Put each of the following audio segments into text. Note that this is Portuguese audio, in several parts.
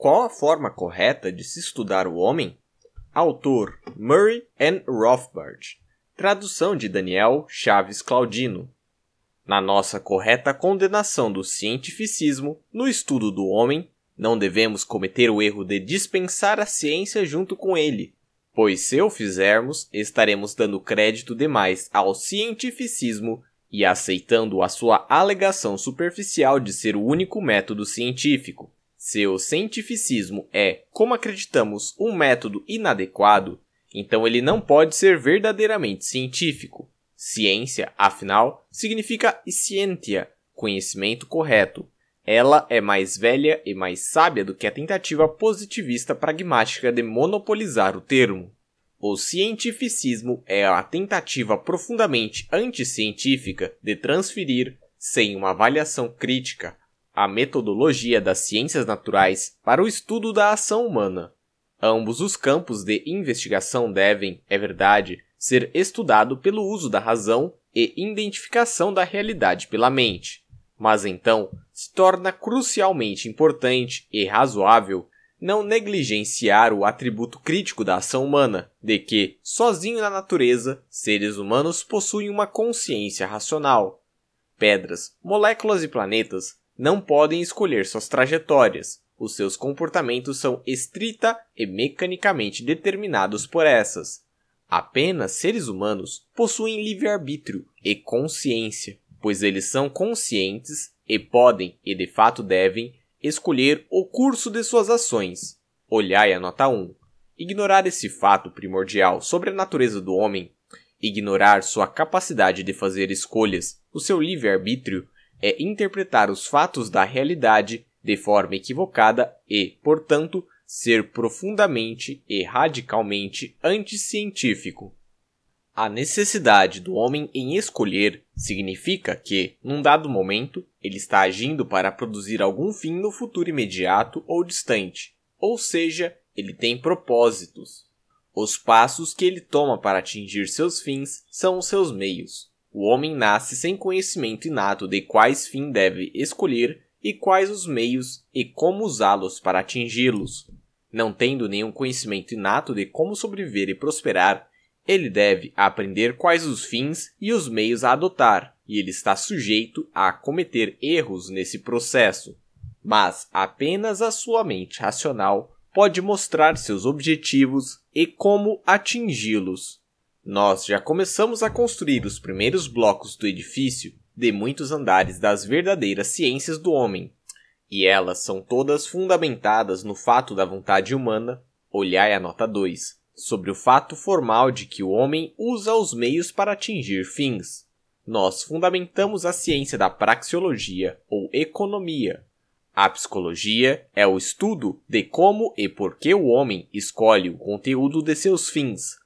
Qual a forma correta de se estudar o homem? Autor Murray N. Rothbard. Tradução de Daniel Chaves Claudino. Na nossa correta condenação do cientificismo, no estudo do homem, não devemos cometer o erro de dispensar a ciência junto com ele, pois se o fizermos, estaremos dando crédito demais ao cientificismo e aceitando a sua alegação superficial de ser o único método científico. Seu cientificismo é, como acreditamos, um método inadequado, então ele não pode ser verdadeiramente científico. Ciência, afinal, significa scientia, conhecimento correto. Ela é mais velha e mais sábia do que a tentativa positivista pragmática de monopolizar o termo. O cientificismo é a tentativa profundamente anticientífica de transferir, sem uma avaliação crítica, a metodologia das ciências naturais para o estudo da ação humana. Ambos os campos de investigação devem, é verdade, ser estudado pelo uso da razão e identificação da realidade pela mente. Mas então, se torna crucialmente importante e razoável não negligenciar o atributo crítico da ação humana, de que, sozinho na natureza, seres humanos possuem uma consciência racional. Pedras, moléculas e planetas não podem escolher suas trajetórias, os seus comportamentos são estrita e mecanicamente determinados por essas. Apenas seres humanos possuem livre-arbítrio e consciência, pois eles são conscientes e podem, e de fato devem, escolher o curso de suas ações. Olhai a nota 1. Ignorar esse fato primordial sobre a natureza do homem, ignorar sua capacidade de fazer escolhas, o seu livre-arbítrio, é interpretar os fatos da realidade de forma equivocada e, portanto, ser profundamente e radicalmente anticientífico. A necessidade do homem em escolher significa que, num dado momento, ele está agindo para produzir algum fim no futuro imediato ou distante, ou seja, ele tem propósitos. Os passos que ele toma para atingir seus fins são os seus meios. O homem nasce sem conhecimento inato de quais fim deve escolher e quais os meios e como usá-los para atingi-los. Não tendo nenhum conhecimento inato de como sobreviver e prosperar, ele deve aprender quais os fins e os meios a adotar, e ele está sujeito a cometer erros nesse processo. Mas apenas a sua mente racional pode mostrar seus objetivos e como atingi-los. Nós já começamos a construir os primeiros blocos do edifício de muitos andares das verdadeiras ciências do homem, e elas são todas fundamentadas no fato da vontade humana, olhai a nota 2, sobre o fato formal de que o homem usa os meios para atingir fins. Nós fundamentamos a ciência da praxeologia ou economia. A psicologia é o estudo de como e por que o homem escolhe o conteúdo de seus fins,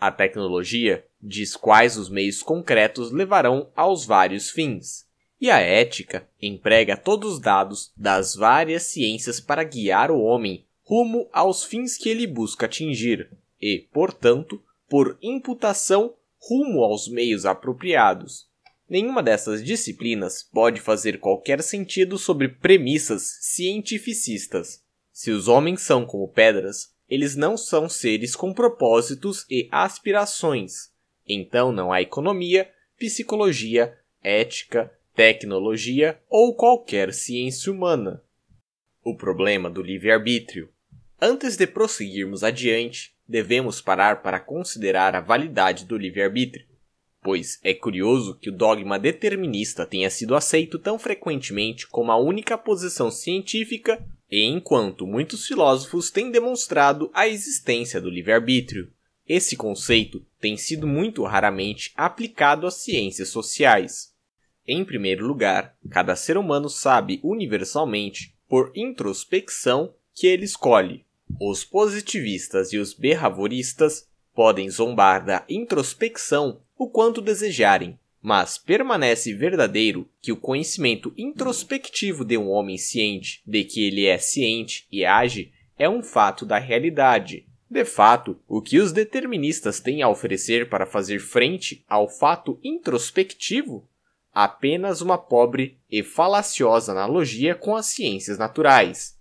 a tecnologia diz quais os meios concretos levarão aos vários fins. E a ética emprega todos os dados das várias ciências para guiar o homem rumo aos fins que ele busca atingir e, portanto, por imputação, rumo aos meios apropriados. Nenhuma dessas disciplinas pode fazer qualquer sentido sobre premissas cientificistas. Se os homens são como pedras, eles não são seres com propósitos e aspirações. Então não há economia, psicologia, ética, tecnologia ou qualquer ciência humana. O problema do livre-arbítrio. Antes de prosseguirmos adiante, devemos parar para considerar a validade do livre-arbítrio, pois é curioso que o dogma determinista tenha sido aceito tão frequentemente como a única posição científica e enquanto muitos filósofos têm demonstrado a existência do livre-arbítrio, esse conceito tem sido muito raramente aplicado às ciências sociais. Em primeiro lugar, cada ser humano sabe universalmente, por introspecção, que ele escolhe. Os positivistas e os behavioristas podem zombar da introspecção o quanto desejarem, mas permanece verdadeiro que o conhecimento introspectivo de um homem ciente de que ele é ciente e age é um fato da realidade. De fato, o que os deterministas têm a oferecer para fazer frente ao fato introspectivo? Apenas uma pobre e falaciosa analogia com as ciências naturais.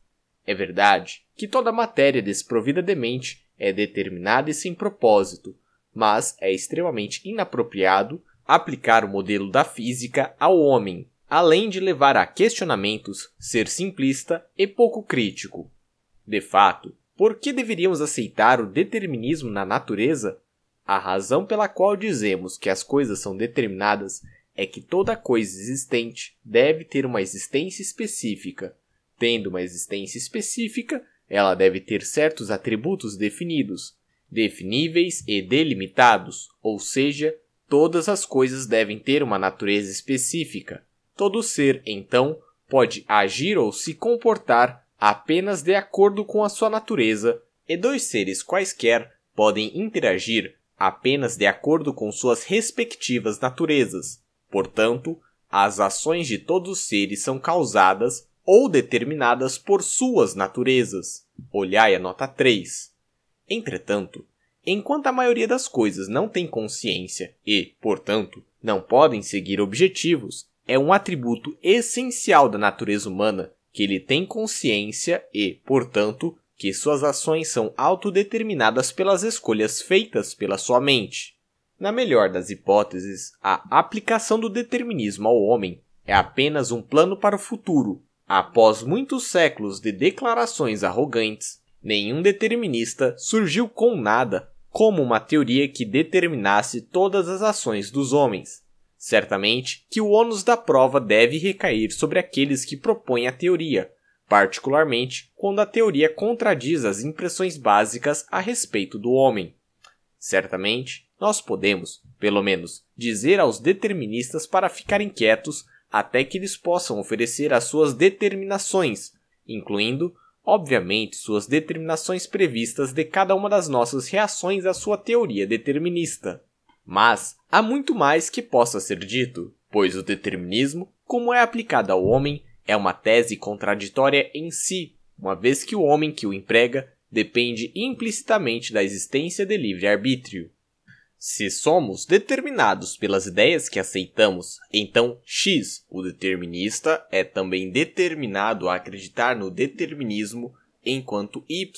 É verdade que toda matéria desprovida de mente é determinada e sem propósito, mas é extremamente inapropriado aplicar o modelo da física ao homem, além de levar a questionamentos, ser simplista e pouco crítico. De fato, por que deveríamos aceitar o determinismo na natureza? A razão pela qual dizemos que as coisas são determinadas é que toda coisa existente deve ter uma existência específica. Tendo uma existência específica, ela deve ter certos atributos definidos, definíveis e delimitados, ou seja, Todas as coisas devem ter uma natureza específica. Todo ser, então, pode agir ou se comportar apenas de acordo com a sua natureza, e dois seres quaisquer podem interagir apenas de acordo com suas respectivas naturezas. Portanto, as ações de todos os seres são causadas ou determinadas por suas naturezas. Olhai a nota 3. Entretanto, Enquanto a maioria das coisas não tem consciência e, portanto, não podem seguir objetivos, é um atributo essencial da natureza humana que ele tem consciência e, portanto, que suas ações são autodeterminadas pelas escolhas feitas pela sua mente. Na melhor das hipóteses, a aplicação do determinismo ao homem é apenas um plano para o futuro. Após muitos séculos de declarações arrogantes, nenhum determinista surgiu com nada como uma teoria que determinasse todas as ações dos homens. Certamente que o ônus da prova deve recair sobre aqueles que propõem a teoria, particularmente quando a teoria contradiz as impressões básicas a respeito do homem. Certamente, nós podemos, pelo menos, dizer aos deterministas para ficarem quietos até que eles possam oferecer as suas determinações, incluindo Obviamente, suas determinações previstas de cada uma das nossas reações à sua teoria determinista. Mas há muito mais que possa ser dito, pois o determinismo, como é aplicado ao homem, é uma tese contraditória em si, uma vez que o homem que o emprega depende implicitamente da existência de livre-arbítrio. Se somos determinados pelas ideias que aceitamos, então X, o determinista, é também determinado a acreditar no determinismo, enquanto Y,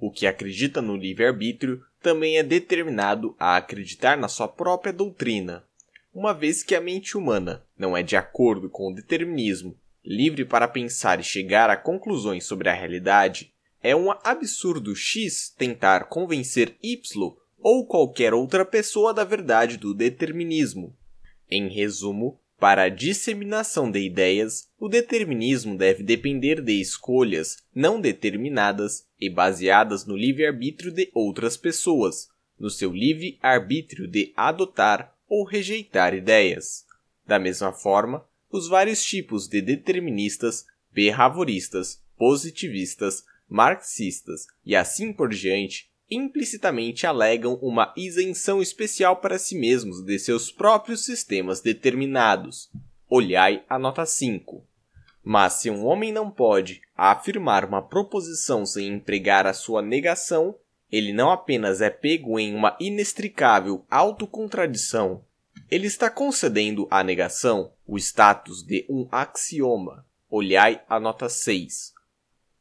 o que acredita no livre-arbítrio, também é determinado a acreditar na sua própria doutrina. Uma vez que a mente humana não é de acordo com o determinismo, livre para pensar e chegar a conclusões sobre a realidade, é um absurdo X tentar convencer Y ou qualquer outra pessoa da verdade do determinismo. Em resumo, para a disseminação de ideias, o determinismo deve depender de escolhas não determinadas e baseadas no livre-arbítrio de outras pessoas, no seu livre-arbítrio de adotar ou rejeitar ideias. Da mesma forma, os vários tipos de deterministas, behavioristas, positivistas, marxistas e assim por diante implicitamente alegam uma isenção especial para si mesmos de seus próprios sistemas determinados. Olhai a nota 5. Mas se um homem não pode afirmar uma proposição sem empregar a sua negação, ele não apenas é pego em uma inextricável autocontradição, ele está concedendo à negação o status de um axioma. Olhai a nota 6.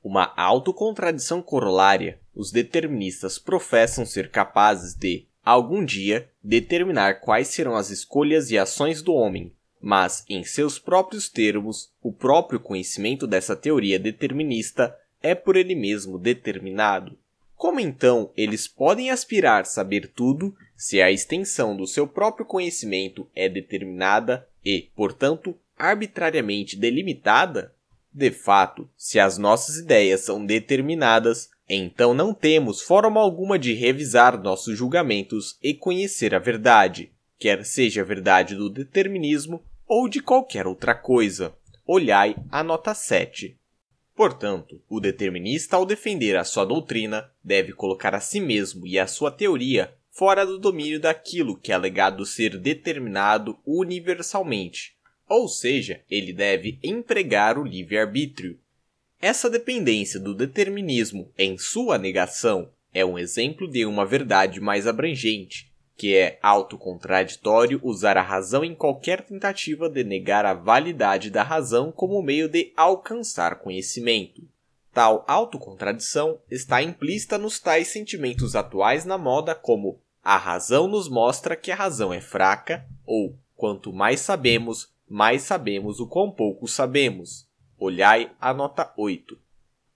Uma autocontradição corolária os deterministas professam ser capazes de, algum dia, determinar quais serão as escolhas e ações do homem, mas, em seus próprios termos, o próprio conhecimento dessa teoria determinista é por ele mesmo determinado. Como então eles podem aspirar saber tudo se a extensão do seu próprio conhecimento é determinada e, portanto, arbitrariamente delimitada? De fato, se as nossas ideias são determinadas, então não temos forma alguma de revisar nossos julgamentos e conhecer a verdade, quer seja a verdade do determinismo ou de qualquer outra coisa. Olhai a nota 7. Portanto, o determinista, ao defender a sua doutrina, deve colocar a si mesmo e a sua teoria fora do domínio daquilo que é alegado ser determinado universalmente, ou seja, ele deve empregar o livre-arbítrio, essa dependência do determinismo em sua negação é um exemplo de uma verdade mais abrangente, que é autocontraditório usar a razão em qualquer tentativa de negar a validade da razão como meio de alcançar conhecimento. Tal autocontradição está implícita nos tais sentimentos atuais na moda como a razão nos mostra que a razão é fraca ou quanto mais sabemos, mais sabemos o quão pouco sabemos. Olhai a nota 8.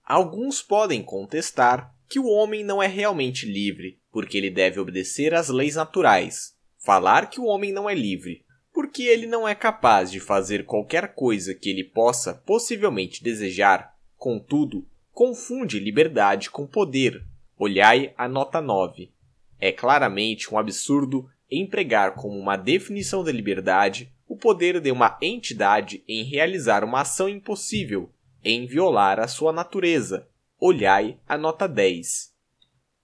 Alguns podem contestar que o homem não é realmente livre, porque ele deve obedecer às leis naturais. Falar que o homem não é livre, porque ele não é capaz de fazer qualquer coisa que ele possa possivelmente desejar, contudo, confunde liberdade com poder. Olhai a nota 9. É claramente um absurdo empregar como uma definição da liberdade o poder de uma entidade em realizar uma ação impossível, em violar a sua natureza. Olhai a nota 10.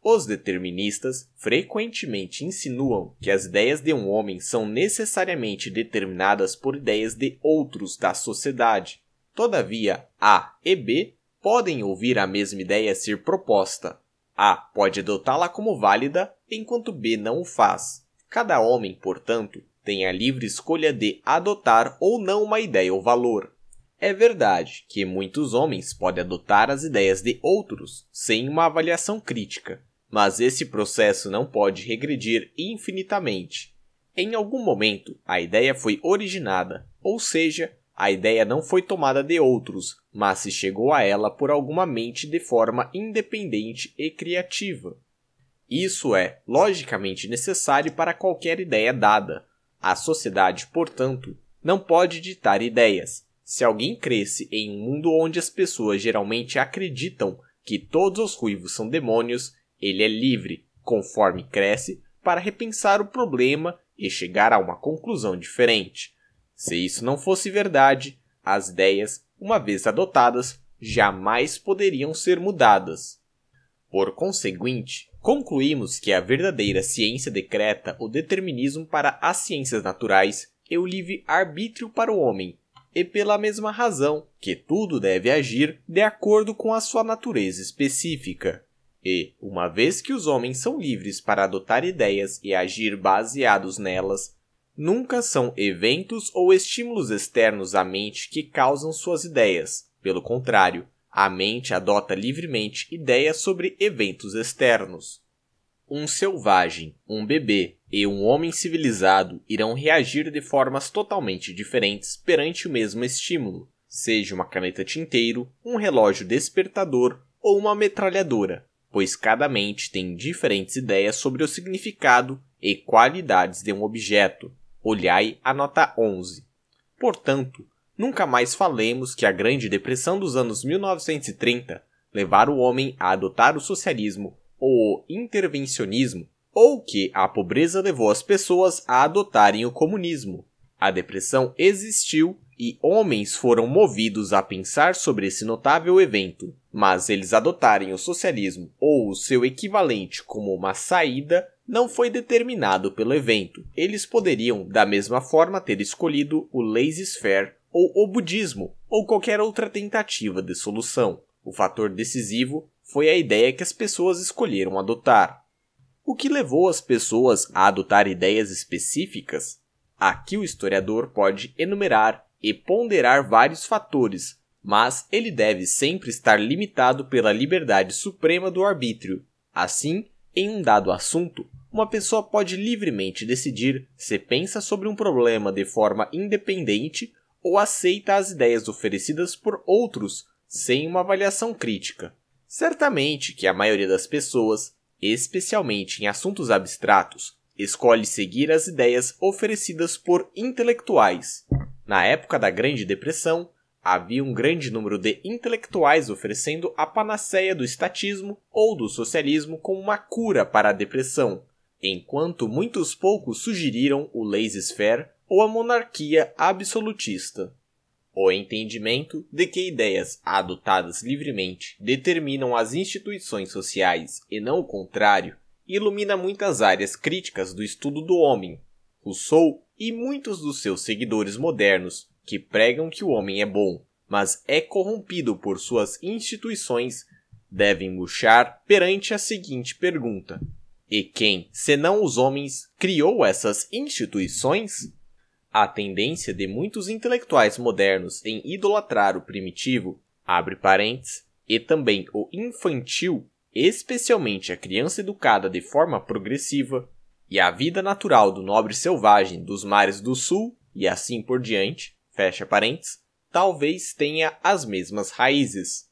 Os deterministas frequentemente insinuam que as ideias de um homem são necessariamente determinadas por ideias de outros da sociedade. Todavia, A e B podem ouvir a mesma ideia ser proposta. A pode adotá-la como válida, enquanto B não o faz. Cada homem, portanto, tem a livre escolha de adotar ou não uma ideia ou valor. É verdade que muitos homens podem adotar as ideias de outros sem uma avaliação crítica, mas esse processo não pode regredir infinitamente. Em algum momento, a ideia foi originada, ou seja, a ideia não foi tomada de outros, mas se chegou a ela por alguma mente de forma independente e criativa. Isso é logicamente necessário para qualquer ideia dada, a sociedade, portanto, não pode ditar ideias. Se alguém cresce em um mundo onde as pessoas geralmente acreditam que todos os ruivos são demônios, ele é livre, conforme cresce, para repensar o problema e chegar a uma conclusão diferente. Se isso não fosse verdade, as ideias, uma vez adotadas, jamais poderiam ser mudadas. Por conseguinte, Concluímos que a verdadeira ciência decreta o determinismo para as ciências naturais e o livre-arbítrio para o homem, e pela mesma razão que tudo deve agir de acordo com a sua natureza específica. E, uma vez que os homens são livres para adotar ideias e agir baseados nelas, nunca são eventos ou estímulos externos à mente que causam suas ideias. Pelo contrário, a mente adota livremente ideias sobre eventos externos. Um selvagem, um bebê e um homem civilizado irão reagir de formas totalmente diferentes perante o mesmo estímulo, seja uma caneta tinteiro, um relógio despertador ou uma metralhadora, pois cada mente tem diferentes ideias sobre o significado e qualidades de um objeto. Olhai a nota 11. Portanto, Nunca mais falemos que a Grande Depressão dos anos 1930 levar o homem a adotar o socialismo ou o intervencionismo, ou que a pobreza levou as pessoas a adotarem o comunismo. A depressão existiu e homens foram movidos a pensar sobre esse notável evento, mas eles adotarem o socialismo ou o seu equivalente como uma saída não foi determinado pelo evento. Eles poderiam, da mesma forma, ter escolhido o laissez-faire ou o budismo, ou qualquer outra tentativa de solução. O fator decisivo foi a ideia que as pessoas escolheram adotar. O que levou as pessoas a adotar ideias específicas? Aqui o historiador pode enumerar e ponderar vários fatores, mas ele deve sempre estar limitado pela liberdade suprema do arbítrio. Assim, em um dado assunto, uma pessoa pode livremente decidir se pensa sobre um problema de forma independente ou aceita as ideias oferecidas por outros sem uma avaliação crítica. Certamente que a maioria das pessoas, especialmente em assuntos abstratos, escolhe seguir as ideias oferecidas por intelectuais. Na época da Grande Depressão, havia um grande número de intelectuais oferecendo a panaceia do estatismo ou do socialismo como uma cura para a depressão, enquanto muitos poucos sugeriram o laissez-faire ou a monarquia absolutista. O entendimento de que ideias adotadas livremente determinam as instituições sociais e não o contrário ilumina muitas áreas críticas do estudo do homem. Rousseau e muitos dos seus seguidores modernos que pregam que o homem é bom, mas é corrompido por suas instituições, devem murchar perante a seguinte pergunta: E quem, senão os homens, criou essas instituições? A tendência de muitos intelectuais modernos em idolatrar o primitivo, abre parênteses, e também o infantil, especialmente a criança educada de forma progressiva, e a vida natural do nobre selvagem dos mares do sul e assim por diante, fecha parênteses, talvez tenha as mesmas raízes.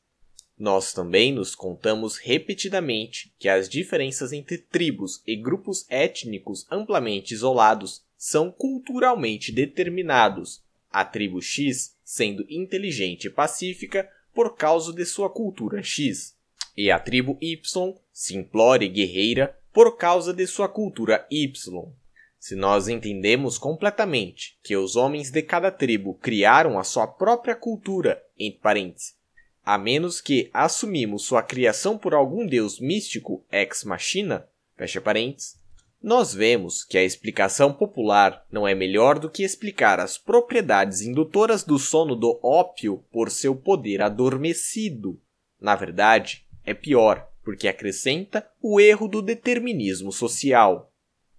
Nós também nos contamos repetidamente que as diferenças entre tribos e grupos étnicos amplamente isolados são culturalmente determinados, a tribo X sendo inteligente e pacífica por causa de sua cultura X, e a tribo Y, simplória e guerreira, por causa de sua cultura Y. Se nós entendemos completamente que os homens de cada tribo criaram a sua própria cultura, entre parênteses, a menos que assumimos sua criação por algum deus místico ex machina, fecha parênteses, nós vemos que a explicação popular não é melhor do que explicar as propriedades indutoras do sono do ópio por seu poder adormecido. Na verdade, é pior, porque acrescenta o erro do determinismo social.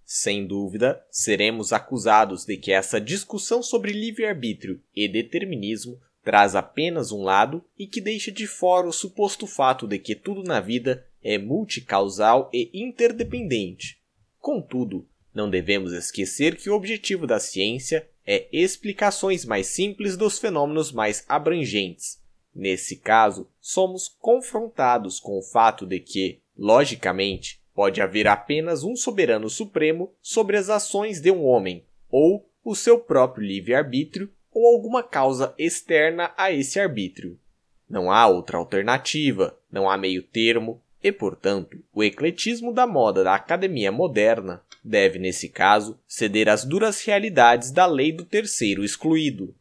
Sem dúvida, seremos acusados de que essa discussão sobre livre-arbítrio e determinismo traz apenas um lado e que deixa de fora o suposto fato de que tudo na vida é multicausal e interdependente Contudo, não devemos esquecer que o objetivo da ciência é explicações mais simples dos fenômenos mais abrangentes. Nesse caso, somos confrontados com o fato de que, logicamente, pode haver apenas um soberano supremo sobre as ações de um homem, ou o seu próprio livre-arbítrio, ou alguma causa externa a esse arbítrio. Não há outra alternativa, não há meio-termo, e, portanto, o ecletismo da moda da academia moderna deve, nesse caso, ceder às duras realidades da lei do terceiro excluído.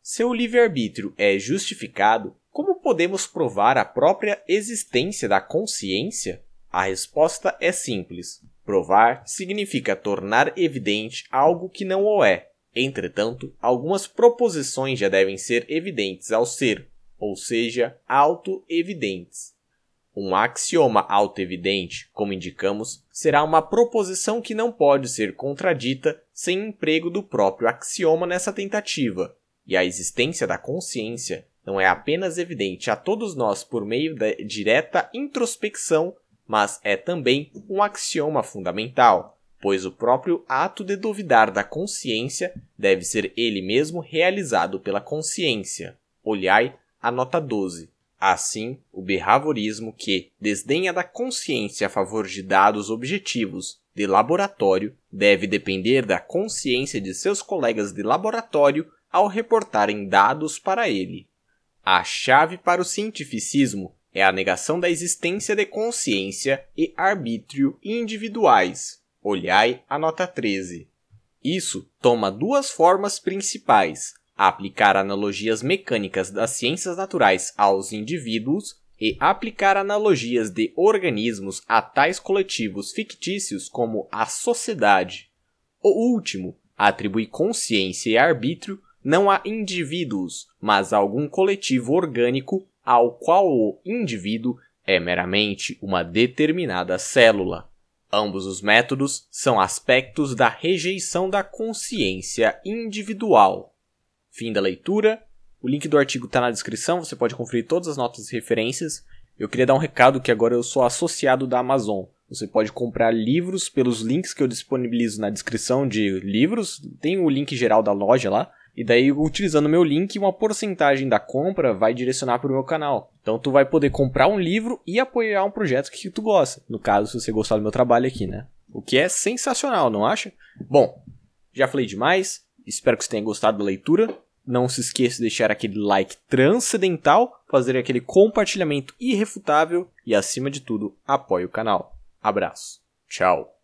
Seu livre-arbítrio é justificado, como podemos provar a própria existência da consciência? A resposta é simples. Provar significa tornar evidente algo que não o é. Entretanto, algumas proposições já devem ser evidentes ao ser, ou seja, auto-evidentes. Um axioma autoevidente, como indicamos, será uma proposição que não pode ser contradita sem emprego do próprio axioma nessa tentativa, e a existência da consciência não é apenas evidente a todos nós por meio da direta introspecção, mas é também um axioma fundamental, pois o próprio ato de duvidar da consciência deve ser ele mesmo realizado pela consciência. Olhai a nota 12. Assim, o behaviorismo que desdenha da consciência a favor de dados objetivos de laboratório deve depender da consciência de seus colegas de laboratório ao reportarem dados para ele. A chave para o cientificismo é a negação da existência de consciência e arbítrio individuais. Olhai a nota 13. Isso toma duas formas principais: aplicar analogias mecânicas das ciências naturais aos indivíduos e aplicar analogias de organismos a tais coletivos fictícios como a sociedade. O último atribui consciência e arbítrio não a indivíduos, mas a algum coletivo orgânico ao qual o indivíduo é meramente uma determinada célula. Ambos os métodos são aspectos da rejeição da consciência individual. Fim da leitura. O link do artigo está na descrição, você pode conferir todas as notas e referências. Eu queria dar um recado que agora eu sou associado da Amazon. Você pode comprar livros pelos links que eu disponibilizo na descrição de livros. Tem o link geral da loja lá. E daí, utilizando meu link, uma porcentagem da compra vai direcionar para o meu canal. Então, tu vai poder comprar um livro e apoiar um projeto que tu gosta. No caso, se você gostar do meu trabalho aqui, né? O que é sensacional, não acha? Bom, já falei demais. Espero que você tenha gostado da leitura. Não se esqueça de deixar aquele like transcendental, fazer aquele compartilhamento irrefutável e, acima de tudo, apoie o canal. Abraço. Tchau.